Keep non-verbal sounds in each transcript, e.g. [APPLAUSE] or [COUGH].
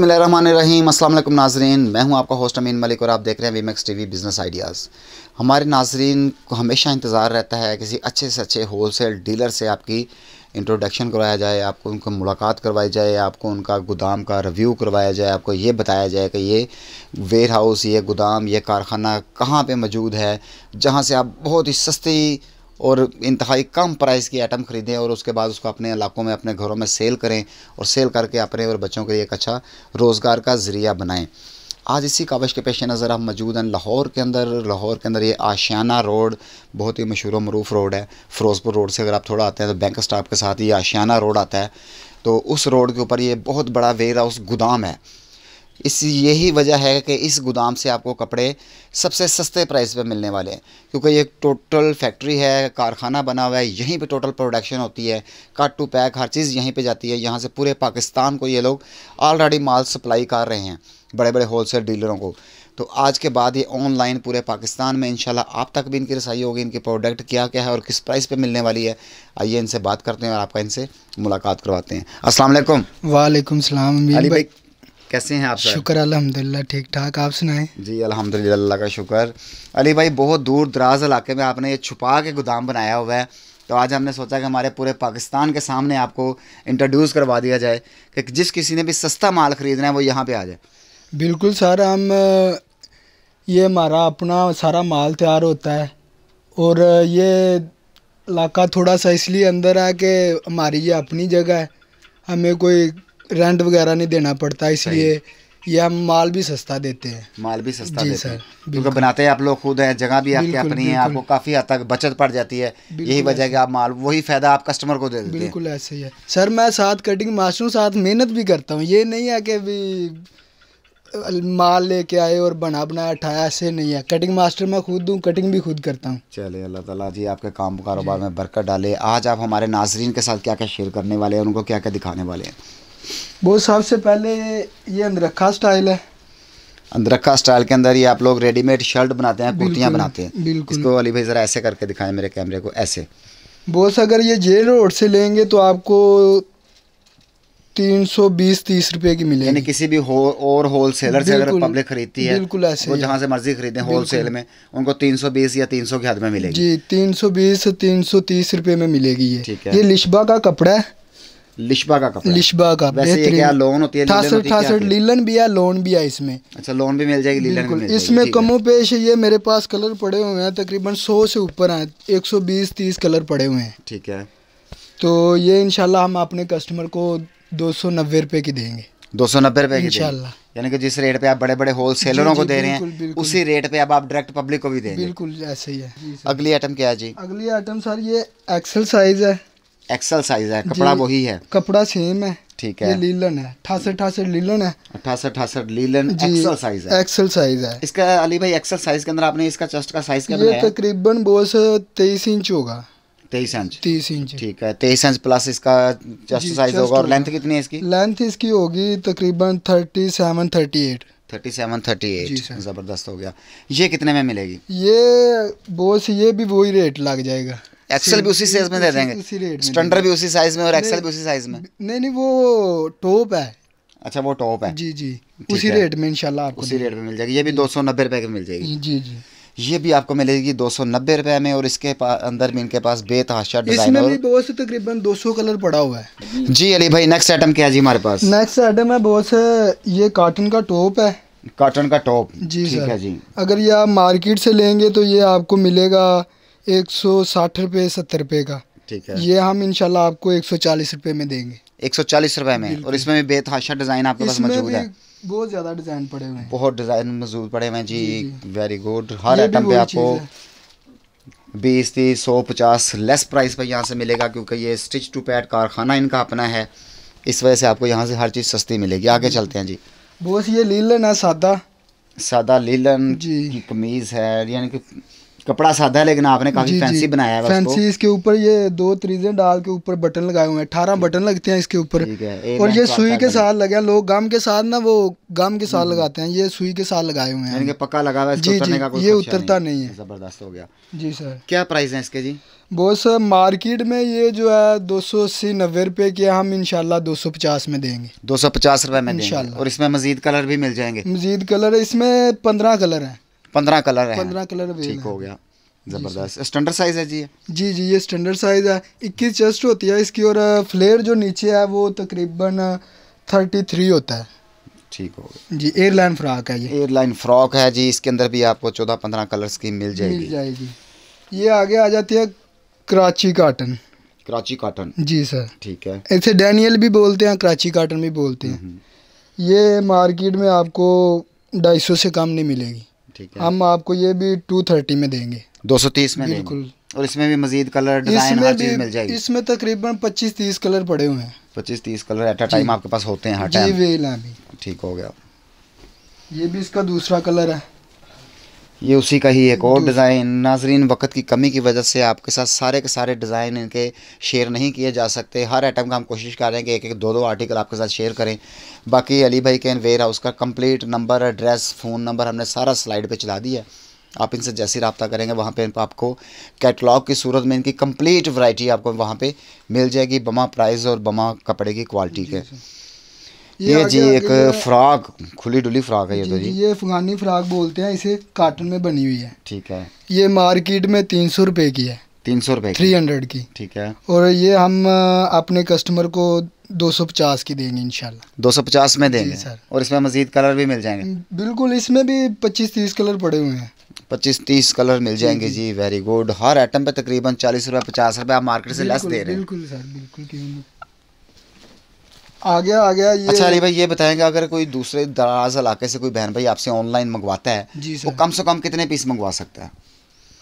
बसमीम असल नाजरीन मैं हूं आपका होस्ट अमीन मलिक और आप देख रहे हैं वीमेक्स टीवी बिज़नेस आइडियाज़ हमारे नाजरीन को हमेशा इंतज़ार रहता है किसी अच्छे से अच्छे होल सेल डीलर से आपकी इंट्रोडक्शन करवाया जाए आपको उनको मुलाकात करवाई जाए आपको उनका गोदाम का रिव्यू करवाया जाए आपको ये बताया जाए कि ये वेयर हाउस ये गोदाम ये कारखाना कहाँ पर मौजूद है जहाँ से आप बहुत ही सस्ती और इंतहाई कम प्राइस की आइटम ख़रीदें और उसके बाद उसको अपने इलाकों में अपने घरों में सेल करें और सेल करके अपने और बच्चों के लिए एक अच्छा रोज़गार का ज़रिया बनाएं आज इसी कावश के पेश नज़र हम मौजूद हैं लाहौर के अंदर लाहौर के अंदर ये आशियाना रोड बहुत ही मशहूर मरूफ रोड है फ़िरोज़पुर रोड से अगर आप थोड़ा आते हैं तो बैंक स्टाफ के साथ ये आशियाना रोड आता है तो उस रोड के ऊपर ये बहुत बड़ा वेयर हाउस गोदाम है इस यही वजह है कि इस गोदाम से आपको कपड़े सबसे सस्ते प्राइस पे मिलने वाले हैं क्योंकि ये टोटल फैक्ट्री है कारखाना बना हुआ है यहीं पे टोटल प्रोडक्शन होती है कट टू पैक हर चीज़ यहीं पे जाती है यहाँ से पूरे पाकिस्तान को ये लोग ऑलरेडी माल सप्लाई कर रहे हैं बड़े बड़े होलसेल डीलरों को तो आज के बाद ये ऑनलाइन पूरे पाकिस्तान में इन आप तक भी इनकी रसाई होगी इनके प्रोडक्ट क्या क्या है और किस प्राइस पर मिलने वाली है आइए इनसे बात करते हैं और आपका इनसे मुलाकात करवाते हैं असलम वालेकुम वालेकुम सलाम अली भाई कैसे हैं आप शुक्र अलहमदिल्ला ठीक ठाक आप सुनाएं जी अल्हम्दुलिल्लाह का शुक्र अली भाई बहुत दूर दराज इलाके में आपने ये छुपा के गोदाम बनाया हुआ है तो आज हमने सोचा कि हमारे पूरे पाकिस्तान के सामने आपको इंट्रोड्यूस करवा दिया जाए कि जिस किसी ने भी सस्ता माल ख़रीदना है वो यहाँ पे आ जाए बिल्कुल सर हम ये हमारा अपना सारा माल तैयार होता है और ये इलाका थोड़ा सा इसलिए अंदर है कि हमारी ये अपनी जगह है हमें कोई रेंट वगैरह नहीं देना पड़ता इसलिए यह माल भी सस्ता देते हैं माल भी सस्ता जी देते हैं क्योंकि बनाते हैं आप लोग खुद हैं जगह भी आपकी अपनी है आपको काफ़ी हद तक बचत पड़ जाती है यही वजह है आप माल वही फ़ायदा आप कस्टमर को दे देते हैं बिल्कुल ऐसे ही है सर मैं साथ कटिंग मास्टर हूँ साथ मेहनत भी करता हूँ ये नहीं है कि भी माल लेके आए और बना बना उठाया ऐसे नहीं है कटिंग मास्टर मैं खुद हूँ कटिंग भी खुद करता हूँ चले अल्लाह ताला जी आपके काम कारोबार में बरकत डाले आज आप हमारे नाजरीन के साथ क्या क्या शेयर करने वाले हैं उनको क्या क्या दिखाने वाले हैं वो सबसे पहले ये अंदरखा स्टाइल है अंदरखा स्टाइल के अंदर ये आप लोग रेडीमेड शर्ट बनाते हैं कुर्तियाँ बनाते हैं बिल्कुल इसको अली भाई ज़रा ऐसे करके दिखाएं मेरे कैमरे को ऐसे बोस अगर ये जे रोड से लेंगे तो आपको तीन सौ बीस तीस रुपए की मिलेगी यानी किसी भी हो, और होल सेलर से अगर पब्लिक खरीदती है बिल्कुल ऐसे वो जहाँ से मर्जी खरीदे होल सेल में उनको तीन सौ बीस या तीन सौ के हाथ में मिलेगी जी तीन सौ बीस तीन सौ तीस रुपये में मिलेगी ये ठीक है ये लिशबा का कपड़ा है लिशबा का कपड़ा लिशबा का वैसे क्या लोन होती है थासर, ठासठ लीलन भी है लोन भी है इसमें अच्छा लोन भी मिल जाएगी लीलन भी मिल इसमें कमो पेश ये मेरे पास कलर पड़े हुए हैं तकरीबन सौ से ऊपर हैं एक सौ बीस तीस कलर पड़े हुए हैं ठीक है तो ये इनशाला हम अपने कस्टमर को दो सौ नब्बे रुपए की देंगे दो सौ नब्बे रुपए यानी कि जिस रेट पे आप बड़े बड़े होल सेलरों को दे रहे हैं उसी रेट पे अब आप डायरेक्ट पब्लिक को भी देंगे बिल्कुल ऐसे ही है अगली आइटम क्या है जी अगली आइटम सर ये एक्सल साइज है एक्सल साइज है कपड़ा वही है कपड़ा सेम है ठीक है लीलन है ठासठ ठासठ लीलन है ठासठ ठासठ लीलन एक्सल साइज है एक्सल साइज है इसका अली भाई एक्सल साइज के अंदर आपने इसका चेस्ट का साइज क्या बनाया तकरीबन बोस तेईस इंच होगा तेईस इंच तीस इंच ठीक है तेईस इंच प्लस इसका चेस्ट साइज होगा और लेंथ कितनी है इसकी लेंथ इसकी होगी तकरीबन thirty seven thirty eight thirty seven thirty eight ज़बरदस्त हो गया ये कितने में मिलेगी ये बोस ये भी वही रेट लग जाएगा एक्सेल भी उसी साइज में दे देंगे स्टैंडर्ड भी उसी साइज में और एक्सेल भी उसी साइज में नहीं नहीं वो टॉप है अच्छा वो टॉप है जी जी उसी रेट में इंशाल्लाह आपको उसी रेट में मिल जाएगी ये भी दो सौ नब्बे रुपये की मिल जाएगी जी जी ये भी आपको मिलेगी दो सौ नब्बे रुपये में और इसके अंदर भी इनके पास बेतहाशा डिजाइन इसमें भी बहुत से तकरीबन दो सौ कलर पड़ा हुआ है जी अली भाई नेक्स्ट आइटम क्या है जी हमारे पास नेक्स्ट आइटम है बहुत से ये कॉटन का टॉप है कॉटन का टॉप जी ठीक है जी अगर ये आप मार्केट से लेंगे तो ये आपको मिलेगा एक सौ साठ रुपये सत्तर रुपये का ठीक है ये हम इनशाला आपको एक सौ चालीस रुपये में देंगे एक सौ चालीस रुपये में और इसमें भी बेतहाशा डिज़ाइन आपके पास मौजूद है बहुत ज़्यादा डिज़ाइन पड़े हुए हैं बहुत डिज़ाइन मौजूद पड़े हुए हैं जी वेरी गुड हर आइटम पे आपको बीस तीस सौ पचास लेस प्राइस पर यहाँ से मिलेगा क्योंकि ये स्टिच टू पैड कारखाना इनका अपना है इस वजह से आपको यहाँ से हर चीज़ सस्ती मिलेगी आगे चलते हैं जी बोस ये लीलन है सादा सादा लीलन जी कमीज़ है यानी कि कपड़ा सादा है लेकिन आपने काफी फैंसी बनाया है फैंसी तो। इसके ऊपर ये दो त्रीजे डाल के ऊपर बटन लगाए हुए हैं अठारह बटन लगते हैं इसके ऊपर और ये सुई के साथ लगे लोग गम के साथ ना वो गम के साथ हम्म। लगाते हैं ये सुई के साथ लगाए हुए हैं पक्का लगा हुआ है जी जी ये उतरता नहीं है जबरदस्त हो गया जी सर क्या प्राइस है इसके जी बोस सर मार्केट में ये जो है दो सौ अस्सी नब्बे रुपए के हम इनशाला दो सौ पचास में देंगे दो सौ पचास रुपए में इनशाला और इसमें मजीद कलर भी मिल जाएंगे मजीद कलर इसमें पंद्रह कलर है पंद्रह कलर है पंद्रह कलर ठीक हो गया ज़बरदस्त स्टैंडर्ड साइज़ है जी जी जी ये स्टैंडर्ड साइज़ है इक्कीस चेस्ट होती है इसकी और फ्लेयर जो नीचे है वो तकरीबन थर्टी थ्री होता है ठीक हो गया जी एयरलाइन फ्रॉक है ये एयरलाइन फ्रॉक है जी इसके अंदर भी आपको चौदह पंद्रह कलर की मिल जाएगी मिल जाएगी ये आगे आ जाती है कराची काटन कराची काटन जी सर ठीक है इसे डैनियल भी बोलते हैं कराची काटन भी बोलते हैं हम्म, हम्म। ये मार्केट में आपको ढाई से कम नहीं मिलेगी ठीक है हम आपको ये भी टू थर्टी में देंगे दो सौ तीस में बिल्कुल और इसमें भी मजीद कलर डिजाइन हर चीज मिल जाएगी इसमें तकरीबन पच्चीस तीस कलर पड़े हुए हैं पच्चीस तीस कलर एट अ टाइम आपके पास होते हैं हर टाइम ठीक हो गया ये भी इसका दूसरा कलर है ये उसी का ही एक और डिज़ाइन नाजरीन वक्त की कमी की वजह से आपके साथ सारे के सारे डिज़ाइन इनके शेयर नहीं किए जा सकते हर आइटम का हम कोशिश कर रहे हैं कि एक एक दो दो आर्टिकल आपके साथ शेयर करें बाकी अली भाई के वेयर हाउस का complete number address phone number हमने सारा स्लाइड पर चला दिया आप इनसे जैसे रबता करेंगे वहाँ पे आपको कैटलॉग की सूरत में इनकी कंप्लीट वैरायटी आपको वहाँ पे मिल जाएगी बमा प्राइस और बमा कपड़े की क्वालिटी के ये, जी एक फ्रॉक खुली डुली फ्रॉक है ये तो जी ये अफगानी फ्रॉक बोलते हैं इसे काटन में बनी हुई है ठीक है ये मार्केट में तीन सौ रुपए की है तीन सौ रुपए थ्री हंड्रेड की ठीक है और ये हम अपने कस्टमर को दो सौ पचास की देंगे इंशाल्लाह दो सौ पचास में देंगे सर और इसमें मजीद कलर भी मिल जाएंगे बिल्कुल इसमें भी पच्चीस तीस कलर पड़े हुए हैं पच्चीस तीस कलर मिल जाएंगे जी वेरी गुड हर आइटम पे तकरीबन चालीस रुपए पचास रुपए आप मार्केट से लेस दे रहे हैं बिल्कुल सर बिल्कुल आ गया आ गया ये अच्छा भाई ये बताएंगे अगर कोई दूसरे दराज इलाके से कोई बहन भाई आपसे ऑनलाइन मंगवाता है जी सर वो कम से कम कितने पीस मंगवा सकता है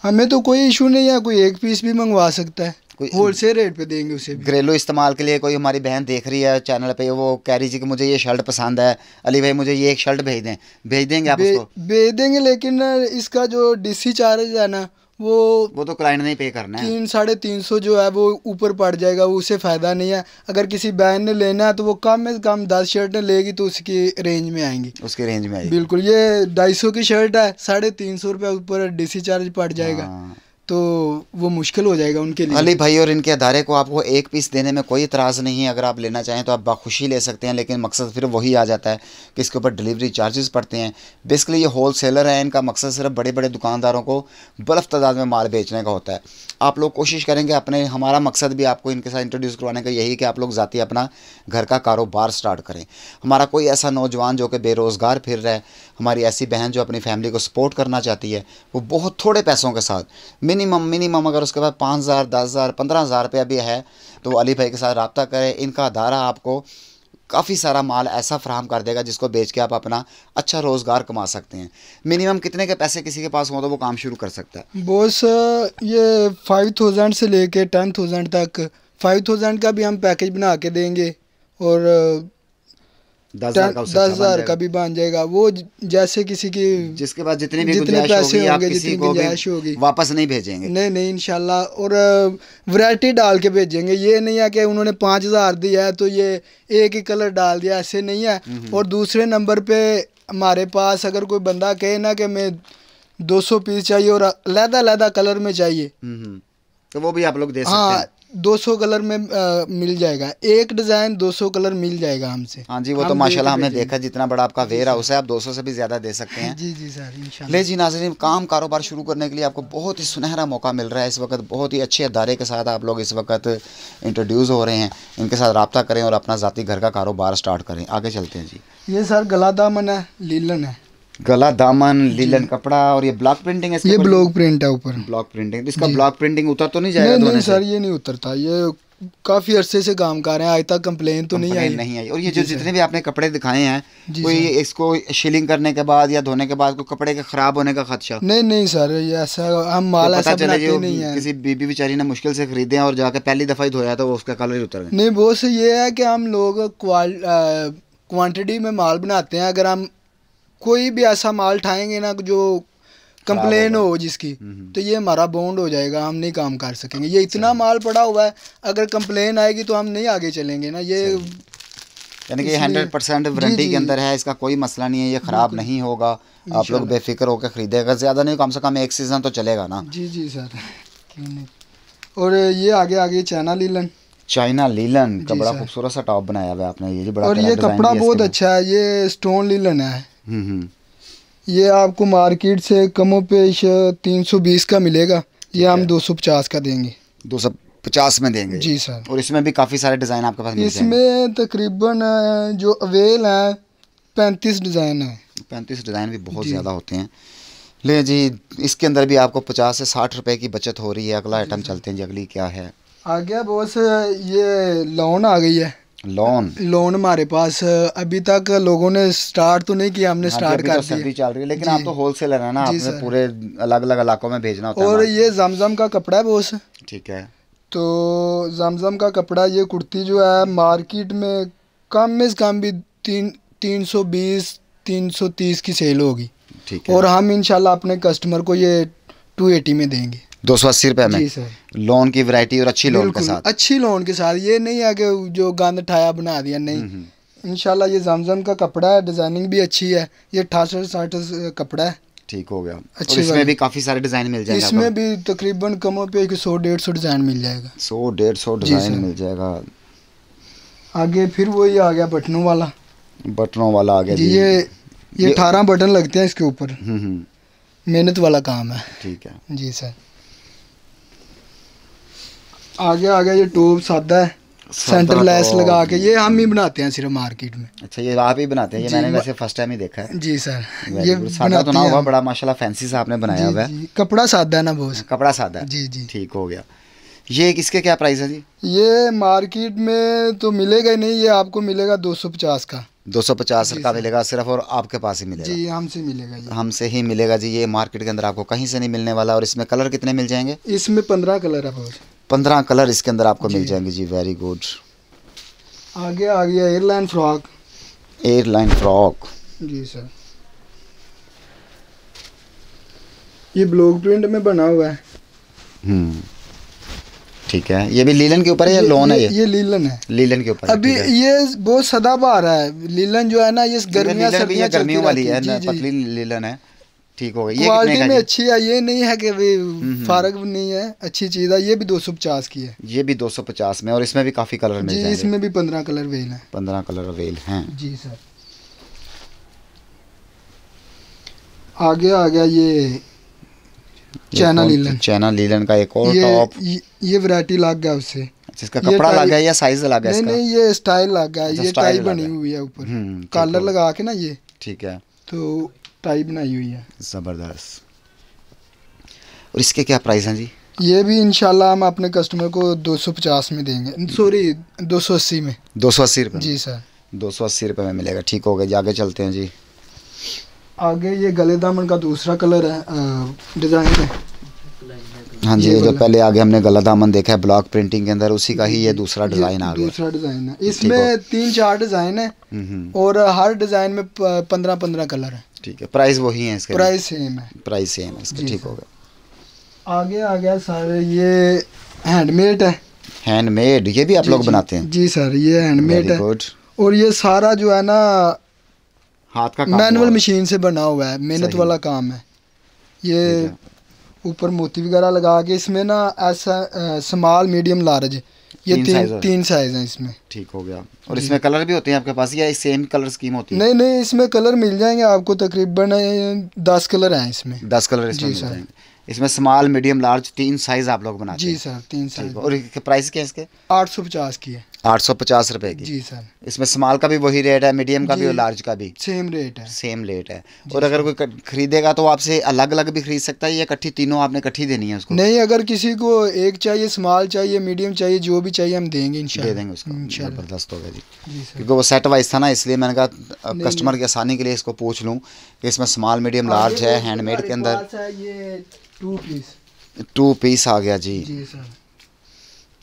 हमें तो कोई इशू नहीं है कोई एक पीस भी मंगवा सकता है होल सेल रेट पे देंगे उसे घरेलू इस्तेमाल के लिए कोई हमारी बहन देख रही है चैनल पे वो कह रही थी कि मुझे ये शर्ट पसंद है अली भाई मुझे ये एक शर्ट भेज दें भेज देंगे आप उसको भेज देंगे लेकिन इसका जो डीसी चार्ज है ना वो वो तो क्लाइंट ने पे करना है तीन साढ़े तीन सौ जो है वो ऊपर पड़ जाएगा वो उसे फ़ायदा नहीं है अगर किसी बहन ने लेना है तो वो कम में कम दस शर्ट लेगी तो उसकी रेंज में आएंगी उसके रेंज में आएगी बिल्कुल ये ढाई सौ की शर्ट है साढ़े तीन सौ रुपये ऊपर डीसी चार्ज पड़ जाएगा हाँ। तो वो मुश्किल हो जाएगा उनके लिए अली भाई और इनके अदारे को आपको एक पीस देने में कोई इतराज़ नहीं है अगर आप लेना चाहें तो आप बाखुशी ले सकते हैं लेकिन मकसद फिर वही आ जाता है कि इसके ऊपर डिलीवरी चार्जेस पड़ते हैं बेसिकली ये होल सेलर है इनका मकसद सिर्फ बड़े बड़े दुकानदारों को बल्फ तादाद में माल बेचने का होता है आप लोग कोशिश करेंगे अपने हमारा मकसद भी आपको इनके साथ इंट्रोड्यूस करवाने का यही कि आप लोग ज़ाती अपना घर का कारोबार स्टार्ट करें हमारा कोई ऐसा नौजवान जो कि बेरोज़गार फिर रहा है हमारी ऐसी बहन जो अपनी फैमिली को सपोर्ट करना चाहती है वो बहुत थोड़े पैसों के साथ मिनिमम मिनिमम अगर उसके पास पाँच हज़ार दस हज़ार पंद्रह हज़ार रुपया भी है तो वो अली भाई के साथ रबता करें इनका अदारा आपको काफ़ी सारा माल ऐसा फ्राहम कर देगा जिसको बेच के आप अपना अच्छा रोज़गार कमा सकते हैं मिनिमम कितने के पैसे किसी के पास हों तो वो काम शुरू कर सकता है बोस ये फाइव थाउजेंड से लेके टेन थाउजेंड तक फाइव थाउजेंड का भी हम पैकेज बना के देंगे और दस हजार अच्छा का भी बन जाएगा वो जैसे किसी की जिसके पास जितने भी जितने पैसे होंगे जितनी गुंजाइश होगी वापस नहीं भेजेंगे नहीं नहीं इनशाला और वैरायटी डाल के भेजेंगे ये नहीं है कि उन्होंने पाँच हजार दिया है तो ये एक ही कलर डाल दिया ऐसे नहीं है हम्म, हम्म। और दूसरे नंबर पे हमारे पास अगर कोई बंदा कहे ना कि मैं दो पीस चाहिए और लहदा लहदा कलर में चाहिए हम्म, तो वो भी आप लोग दे सकते हाँ, हैं 200 कलर में आ, मिल जाएगा एक डिज़ाइन 200 कलर मिल जाएगा हमसे हाँ जी वो तो माशाल्लाह हमने देखा जितना बड़ा आपका वेयर हाउस है आप 200 से भी ज़्यादा दे सकते हैं जी जी सर ले जी नाजरीन काम कारोबार शुरू करने के लिए आपको बहुत ही सुनहरा मौका मिल रहा है इस वक्त बहुत ही अच्छे अदारे के साथ आप लोग इस वक्त इंट्रोड्यूस हो रहे हैं इनके साथ रबता करें और अपना ज़ाती घर का कारोबार स्टार्ट करें आगे चलते हैं जी ये सर गला दामन है लीलन है गला दामन लीलन कपड़ा और ये ब्लॉक प्रिंटिंग है ये ब्लॉक प्रिंट है ऊपर ब्लॉक प्रिंटिंग तो इसका ब्लॉक प्रिंटिंग उतर तो नहीं जाएगा नहीं, सर ये नहीं उतरता ये काफी अरसे से काम कर रहे हैं आज तक कंप्लेन तो नहीं आई नहीं आई और ये जो जितने भी आपने कपड़े दिखाए हैं कोई इसको शिलिंग करने के बाद या धोने के बाद कोई कपड़े के खराब होने का खदशा नहीं नहीं सर ये ऐसा हम तो माल ऐसा बनाते नहीं है किसी बीबी बेचारी ने मुश्किल से खरीदे और जाके पहली दफा ही धोया था वो उसका कलर ही उतर गया नहीं वो ये है कि हम लोग क्वांटिटी में माल बनाते हैं अगर हम कोई भी ऐसा माल उठाएंगे ना जो कंप्लेन हो जिसकी हम्म, हम्म। तो ये हमारा बॉन्ड हो जाएगा हम नहीं काम कर सकेंगे ये इतना माल पड़ा हुआ है अगर कंप्लेन आएगी तो हम नहीं आगे चलेंगे ना ये यानी कि हंड्रेड परसेंट वारंटी के अंदर है इसका कोई मसला नहीं है ये ख़राब नहीं होगा आप लोग बेफिक्र होकर खरीदेगा ज़्यादा नहीं कम से कम एक सीज़न तो चलेगा ना जी जी सर और ये आगे आगे चाइना लीलन चाइना लीलन का बड़ा खूबसूरत सा टॉप बनाया हुआ है आपने ये बड़ा और ये कपड़ा बहुत अच्छा है ये स्टोन लीलन है ये आपको मार्केट से कमो पेश तीन सौ बीस का मिलेगा ये हम दो सौ पचास का देंगे दो सौ पचास में देंगे जी सर और इसमें भी काफ़ी सारे डिज़ाइन आपके पास इसमें तकरीबन जो अवेल हैं पैंतीस डिज़ाइन है पैंतीस डिज़ाइन भी बहुत ज़्यादा होते हैं ले जी इसके अंदर भी आपको पचास से साठ रुपए की बचत हो रही है अगला आइटम चलते हैं जी अगली क्या है आ गया बॉस ये लोन आ गई है लोन लोन हमारे पास अभी तक लोगों ने स्टार्ट तो नहीं किया हमने स्टार्ट हाँ, कर तो सर्दी चल रही है लेकिन आप तो होलसेलर है ना आपने पूरे अलग अलग इलाकों में भेजना होता और ये जमजम का कपड़ा है बोस ठीक है तो जमजम का कपड़ा ये कुर्ती जो है मार्केट में कम से कम भी तीन तीन सौ बीस तीन सौ तीस की सेल होगी ठीक है और हम इनशाला अपने कस्टमर को ये टू एटी में देंगे दो सौ अस्सी रुपए में लोन की वैरायटी और अच्छी लोन के साथ अच्छी लोन के साथ ये नहीं है कि जो गंद ठाया बना दिया नहीं हम्म, हम्म। इनशाला ये जमजम का कपड़ा है डिजाइनिंग भी अच्छी है ये अठासठ साठ कपड़ा है ठीक हो गया अच्छी इसमें भी काफी सारे डिजाइन मिल जाएंगे इसमें भी तकरीबन कमो पे सौ डेढ़ सौ डिजाइन मिल जाएगा सौ डेढ़ सौ डिजाइन मिल जाएगा आगे फिर वही आ गया बटनों वाला बटनों वाला आ गया जी ये ये अठारह बटन लगते हैं इसके ऊपर हम्म, मेहनत वाला काम है ठीक है जी सर आगे आ गया ये टोप सादा है सेंटर लेस तो लगा के ये हम ही बनाते हैं सिर्फ मार्केट में अच्छा ये आप ही बनाते हैं ये मैंने वैसे फर्स्ट टाइम ही देखा है जी सर ये सादा तो ना हुआ बड़ा माशाल्लाह फैंसी सा आपने बनाया हुआ है कपड़ा सादा है ना बहुत कपड़ा सादा है जी जी ठीक हो गया ये किसके क्या प्राइस है जी ये मार्केट में तो मिलेगा ही नहीं ये आपको मिलेगा दो सौ पचास का दो सौ पचास का मिलेगा सिर्फ और आपके पास ही मिलेगा जी हमसे मिलेगा जी हमसे ही मिलेगा जी ये मार्केट के अंदर आपको कहीं से नहीं मिलने वाला और इसमें कलर कितने मिल जाएंगे इसमें पंद्रह कलर है पंद्रह कलर इसके अंदर आपको मिल जाएंगे जी वेरी गुड आगे आ गया एयरलाइन फ्रॉक एयरलाइन फ्रॉक जी सर ये ब्लॉक प्रिंट में बना हुआ है हम्म ठीक है ये भी लीलन के ऊपर है या लोन है ये ये लीलन है लीलन के ऊपर अभी ये बहुत सदाबहार है लीलन जो है ना ये गर्मियाँ सर्दियाँ गर्मियों वाली है ना पतली लीलन है ठीक हो गई ये क्वालिटी में अच्छी है ये नहीं है कि भाई हम्म, हम्म, हम्म। फारक नहीं है अच्छी चीज़ है ये भी दो सौ पचास की है ये भी दो सौ पचास में और इसमें भी काफ़ी कलर मिल जाएंगे इसमें भी पंद्रह कलर वेल है पंद्रह कलर वेल हैं जी सर आ गया आ गया ये चैना लीलन चैना लीलन का एक और टॉप ये, ये वैरायटी लग गया उससे जिसका अच्छा, कपड़ा लग गया या साइज लगा है नहीं ये स्टाइल लग गया अच्छा, ये टाई बनी हुई है ऊपर हम्म, कॉलर लगा के ना ये ठीक है तो टाई बनाई हुई है ज़बरदस्त और इसके क्या प्राइस हैं जी ये भी इनशाला हम अपने कस्टमर को 250 में देंगे सॉरी 280 में 280 रुपए जी सर 280 रुपए में मिलेगा ठीक हो गया जी आगे चलते हैं जी आगे ये गले दामन का दूसरा कलर है डिज़ाइन है हाँ जी जो पहले आगे हमने गला दामन देखा है ब्लॉक प्रिंटिंग के अंदर उसी का ही ये दूसरा डिज़ाइन आ गया दूसरा डिज़ाइन है इसमें तीन चार डिज़ाइन है हम्म, हम्म। और हर डिज़ाइन में पंद्रह पंद्रह कलर है ठीक है प्राइस वही है इसके प्राइस सेम है प्राइस सेम है इसका ठीक हो गया आगे आ गया सर ये हैंडमेड है हैंडमेड ये भी आप लोग बनाते हैं जी सर ये हैंडमेड है और ये सारा जो है ना हाथ का मैनुअल मशीन से बना हुआ है मेहनत वाला काम है ये ऊपर मोती वगैरह लगा के इसमें ना ऐसा स्मॉल मीडियम लार्ज ये तीन साइज तीन साइज हैं इसमें ठीक हो गया और इसमें कलर भी होते हैं आपके पास या सेम कलर स्कीम होती है नहीं नहीं इसमें कलर मिल जाएंगे आपको तकरीबन दस कलर हैं इसमें दस कलर इसमें जी सर इसमें स्मॉल मीडियम लार्ज तीन साइज आप लोग बनाते जी सर तीन साइज और प्राइस क्या है इसके आठ सौ पचास की है आठ सौ पचास रुपए की जी सर इसमें स्मॉल का भी वही रेट है मीडियम का भी और लार्ज का भी सेम रेट है सेम रेट है और अगर कोई खरीदेगा तो आपसे अलग अलग भी खरीद सकता है या इकट्ठी तीनों आपने इकट्ठी देनी है उसको नहीं अगर किसी को एक चाहिए स्मॉल चाहिए मीडियम चाहिए जो भी चाहिए हम देंगे दे देंगे उसको जबरदस्त होगा जी क्योंकि वो सेट वाइज था ना इसलिए मैंने कहा कस्टमर की आसानी के लिए इसको पूछ लूँ कि इसमें स्मॉल मीडियम लार्ज है हैंडमेड के अंदर टू पीस आ गया जी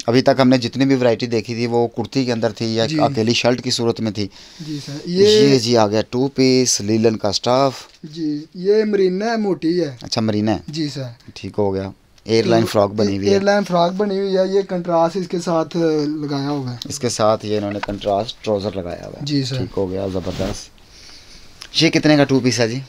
अभी तक हमने जितनी भी वैरायटी देखी थी वो कुर्ती के अंदर थी या अकेली शर्ट की सूरत में थी जी सर ये ये जी आ गया टू पीस लीलन का स्टाफ जी ये मरीना है मोटी है अच्छा मरीना है जी सर ठीक हो गया एयरलाइन फ्रॉक तो बनी हुई है एयरलाइन फ्रॉक बनी हुई है ये कंट्रास्ट इसके साथ लगाया हुआ है इसके साथ ये इन्होंने कंट्रास्ट ट्राउजर लगाया हुआ है जी सर ठीक हो गया ज़बरदस्त ये कितने का टू पीस है जी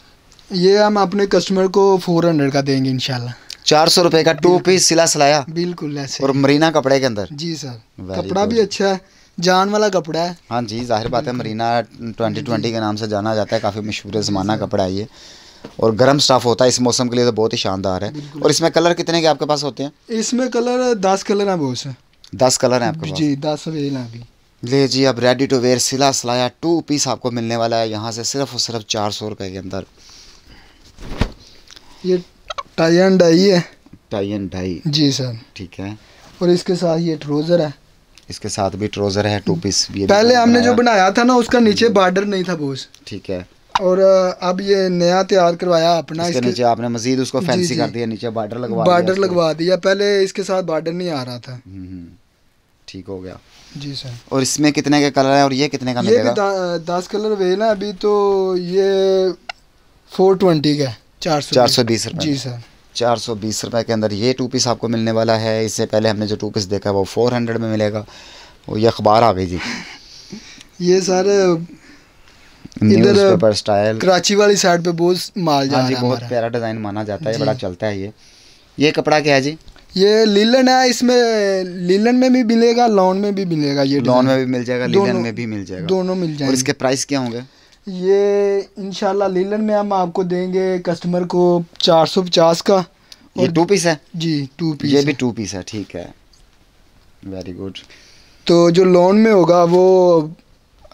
ये हम अपने कस्टमर को फोर हंड्रेड का देंगे इनशाला चार सौ रुपए का टू पीस सिला सिलाया बिल्कुल और मरीना कपड़े के अंदर जी सर कपड़ा भी अच्छा है जान वाला कपड़ा है हाँ जी जाहिर बात है मरीना ट्वेंटी ट्वेंटी के नाम से जाना जाता है काफ़ी मशहूर ज़माना कपड़ा है ये और गर्म स्टाफ होता है इस मौसम के लिए तो बहुत ही शानदार है और इसमें कलर कितने के आपके पास होते हैं इसमें कलर दस कलर है बहुत से दस कलर है आपके पास जी दस अवेल हैं अभी ले जी अब रेडी टू वेयर सिला सिलाया टू पीस आपको मिलने वाला है यहाँ से सिर्फ और सिर्फ चार सौ रुपए के अंदर ये टाई एंड डाई है टाई एंड डाई जी सर ठीक है और इसके साथ ये ट्रोज़र है इसके साथ भी ट्रोज़र है टू पीस भी पहले हमने जो बनाया था ना उसका नीचे हम्म। बॉर्डर नहीं था बोस ठीक है और अब ये नया तैयार करवाया अपना इसके, इसके नीचे आपने मजीद उसको फैंसी जी, जी। कर दिया नीचे बॉर्डर लगवा बॉर्डर लगवा दिया पहले इसके साथ बॉर्डर नहीं आ रहा था हम्म, हम्म। ठीक हो गया जी सर और इसमें कितने के कलर है और ये कितने का मिलेगा? दस कलर वे ना अभी तो ये फोर ट्वेंटी का चार सौ चार सौ बीस जी सर चार सौ बीस रुपये के अंदर ये टू पीस आपको मिलने वाला है इससे पहले हमने जो टू पीस देखा वो फोर हंड्रेड में मिलेगा वो ये अखबार आ गई जी [LAUGHS] ये सारे इधर स्टाइल कराची वाली साइड पे बहुत माल हाँ जा हाँ जी बहुत प्यारा डिज़ाइन माना जाता है बड़ा चलता है ये ये कपड़ा क्या है जी ये लीलन है इसमें लीलन में भी मिलेगा लॉन में भी मिलेगा ये लॉन में भी मिल जाएगा लीलन में भी मिल जाएगा दोनों मिल जाएगा और इसके प्राइस क्या होंगे ये इनशाला लीलन में हम आपको देंगे कस्टमर को चार सौ पचास का ये टू पीस है जी टू पीस ये भी टू पीस है ठीक है वेरी गुड तो जो लोन में होगा वो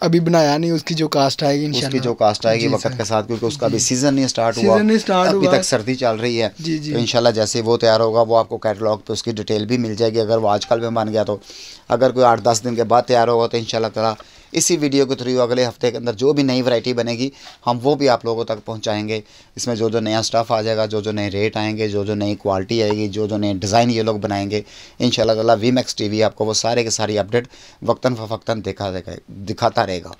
अभी बनाया नहीं उसकी जो कास्ट आएगी उसकी जो कास्ट आएगी वक्त के साथ क्योंकि उसका भी सीजन नहीं स्टार्ट हुआ नहीं स्टार्ट अभी हुआ। तक सर्दी चल रही है जी जी तो इंशाल्लाह जैसे वो तैयार होगा वो आपको कैटलॉग पे उसकी डिटेल भी मिल जाएगी अगर वो आजकल में बन गया तो अगर कोई आठ दस दिन के बाद तैयार होगा तो इनशाला तला इसी वीडियो के थ्रू अगले हफ्ते के अंदर जो भी नई वैरायटी बनेगी हम वो भी आप लोगों तक पहुंचाएंगे इसमें जो जो नया स्टाफ आ जाएगा जो जो नए रेट आएंगे जो जो नई क्वालिटी आएगी जो जो नए डिज़ाइन ये लोग बनाएंगे इन शाला वी मैक्स टी आपको वो सारे के सारी अपडेट वक्ता फ़वक्ता दिखा दिखाता रहेगा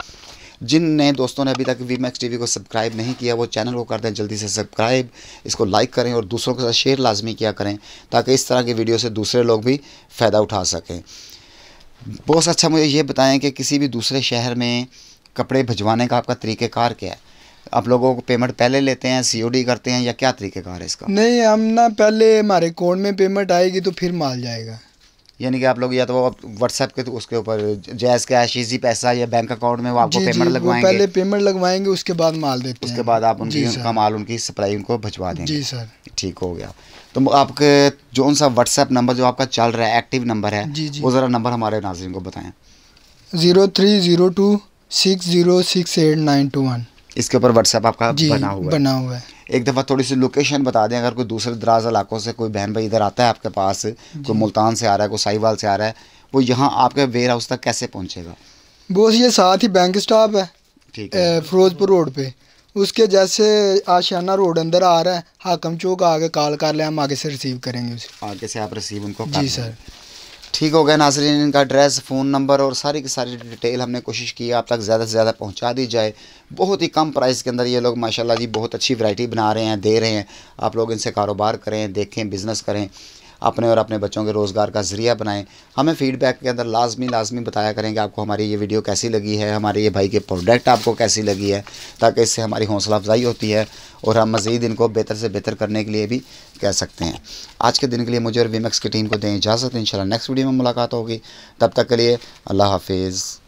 जिन नए दोस्तों ने अभी तक वी मैक्स टी को सब्सक्राइब नहीं किया वो चैनल को कर दें जल्दी से सब्सक्राइब इसको लाइक करें और दूसरों के साथ शेयर लाजमी किया करें ताकि इस तरह की वीडियो से दूसरे लोग भी फ़ायदा उठा सकें बहुत अच्छा मुझे ये बताएं कि किसी भी दूसरे शहर में कपड़े भिजवाने का आपका तरीक़ेकार क्या है आप लोगों को पेमेंट पहले लेते हैं सीओडी करते हैं या क्या तरीक़ेकार है इसका नहीं हम ना पहले हमारे कोड में पेमेंट आएगी तो फिर माल जाएगा यानी कि आप लोग या तो व्हाट्सएप के तो उसके ऊपर जैस कैश इजी पैसा या बैंक अकाउंट में वो आपको पेमेंट लगवाएंगे पहले पेमेंट लगवाएंगे उसके बाद माल देते उसके हैं उसके बाद आप उनकी उनका माल उनकी सप्लाई उनको भिजवा देंगे जी सर ठीक हो गया तो आपके जो सा व्हाट्सएप नंबर जो आपका चल रहा है एक्टिव नंबर है जी जी वो ज़रा नंबर हमारे नाजरन को बताएं zero three zero two six zero six eight nine two one इसके ऊपर व्हाट्सएप आपका बना हुआ बना हुआ है एक दफ़ा थोड़ी सी लोकेशन बता दें अगर कोई दूसरे दराज इलाकों से कोई बहन भाई इधर आता है आपके पास कोई मुल्तान से आ रहा है कोई साहिवाल से आ रहा है वो यहाँ आपके वेयर हाउस तक कैसे पहुँचेगा बोस ये साथ ही बैंक स्टाफ है ठीक है फिरोजपुर रोड पे उसके जैसे आशियाना रोड अंदर आ रहा है हाकम चौक आगे कॉल कर लें हम आगे से रिसीव करेंगे उसे आगे से आप रिसीव उनको जी सर ठीक हो गया नाजरीन इनका एड्रेस फ़ोन नंबर और सारी की सारी डिटेल हमने कोशिश की आप तक ज़्यादा से ज़्यादा पहुंचा दी जाए बहुत ही कम प्राइस के अंदर ये लोग माशाल्लाह जी बहुत अच्छी वैरायटी बना रहे हैं दे रहे हैं आप लोग इनसे कारोबार करें देखें बिज़नेस करें अपने और अपने बच्चों के रोज़गार का ज़रिया बनाएँ हमें फ़ीडबैक के अंदर लाजमी लाजमी बताया करें कि आपको हमारी ये वीडियो कैसी लगी है हमारे ये भाई के प्रोडक्ट आपको कैसी लगी है ताकि इससे हमारी हौसला अफजाई होती है और हम मज़ीद इनको बेहतर से बेहतर करने के लिए भी कह सकते हैं आज के दिन के लिए मुझे और विमेक्स की टीम को दें इजाज़त इन नेक्स्ट वीडियो में मुलाकात होगी तब तक के लिए अल्लाह हाफिज़